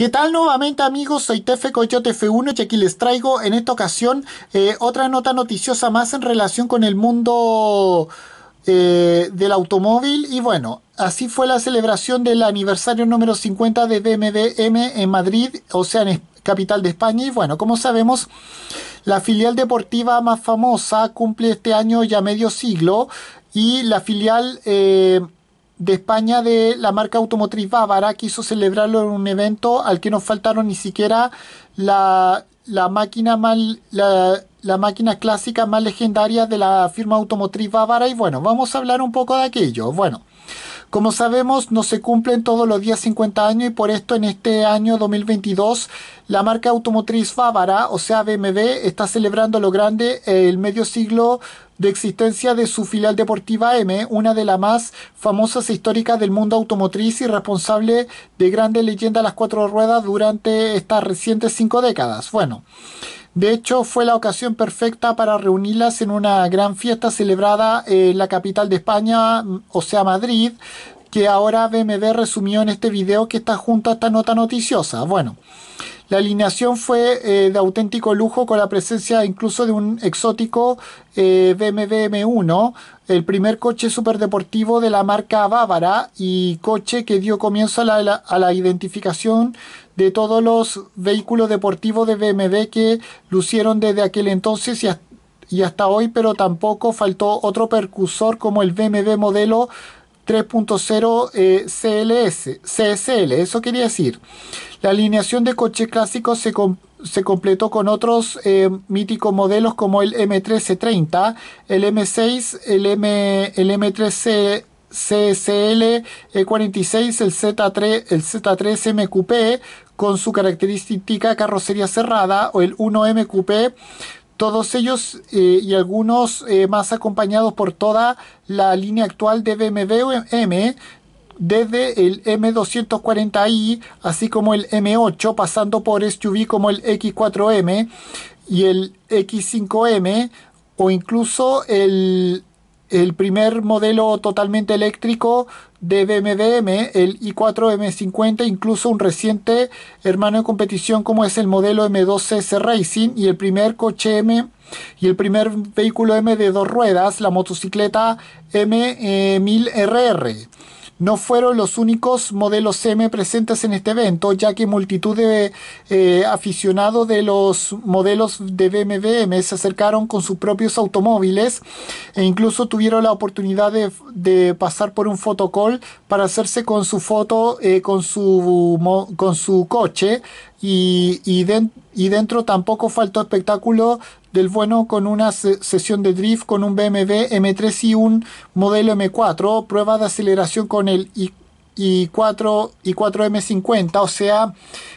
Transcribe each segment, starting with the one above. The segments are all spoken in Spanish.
¿Qué tal nuevamente amigos? Soy Tefe Coyote F1 y aquí les traigo en esta ocasión eh, otra nota noticiosa más en relación con el mundo eh, del automóvil y bueno, así fue la celebración del aniversario número 50 de BMW en Madrid, o sea, en capital de España y bueno, como sabemos... La filial deportiva más famosa cumple este año ya medio siglo y la filial eh, de España de la marca automotriz bávara quiso celebrarlo en un evento al que no faltaron ni siquiera la, máquina mal, la, la máquina clásica más legendaria de la firma automotriz bávara y bueno, vamos a hablar un poco de aquello. Bueno, como sabemos, no se cumplen todos los días 50 años y por esto en este año 2022 la marca automotriz bávara, o sea BMW, está celebrando lo grande el medio siglo de existencia de su filial deportiva M, una de las más famosas e históricas del mundo automotriz y responsable de grande leyenda las cuatro ruedas durante estas recientes cinco décadas. Bueno. De hecho, fue la ocasión perfecta para reunirlas en una gran fiesta celebrada en la capital de España, mm, o sea, Madrid, que ahora BMW resumió en este video que está junto a esta nota noticiosa. Bueno, la alineación fue eh, de auténtico lujo con la presencia incluso de un exótico eh, BMW M1, el primer coche superdeportivo de la marca bávara y coche que dio comienzo a la, a la identificación de todos los vehículos deportivos de BMW que lucieron desde aquel entonces y hasta, hoy, pero tampoco faltó otro percusor como el BMW modelo 3.0 CLS, CSL, eso quería decir. La alineación de coches clásicos se, completó con otros eh, míticos modelos como el m C30, el M6, el, M el M3C CSL E46, el Z3, el Z3 MQP, con su característica carrocería cerrada o el 1M Coupé todos ellos eh, y algunos eh, más acompañados por toda la línea actual de BMW M, desde el M240i, así como el M8, pasando por SUV como el X4M y el X5M, o incluso el el primer modelo totalmente eléctrico de BMW, el i4 M50, incluso un reciente hermano en competición como es el modelo M2S Racing y el primer coche M y el primer vehículo M de dos ruedas, la motocicleta M1000RR. Eh, no fueron los únicos modelos M presentes en este evento, ya que multitud de eh, aficionados de los modelos de BMW se acercaron con sus propios automóviles e incluso tuvieron la oportunidad de, pasar por un fotocall para hacerse con su foto, eh, con, su, con su coche y, y dentro tampoco faltó espectáculo del bueno con una sesión de drift con un BMW M3 y un modelo M4, prueba de aceleración con el I 4 y 4M50, o sea,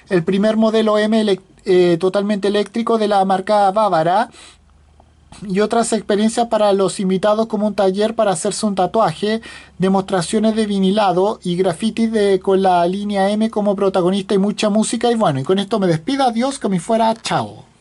el primer modelo M eh, totalmente eléctrico de la marca Bávara. Y otras experiencias para los invitados como un taller para hacerse un tatuaje, demostraciones de vinilado y grafitis de, con la línea M como protagonista y mucha música. Y bueno, y con esto me despido. Adiós, que me fuera. Chao.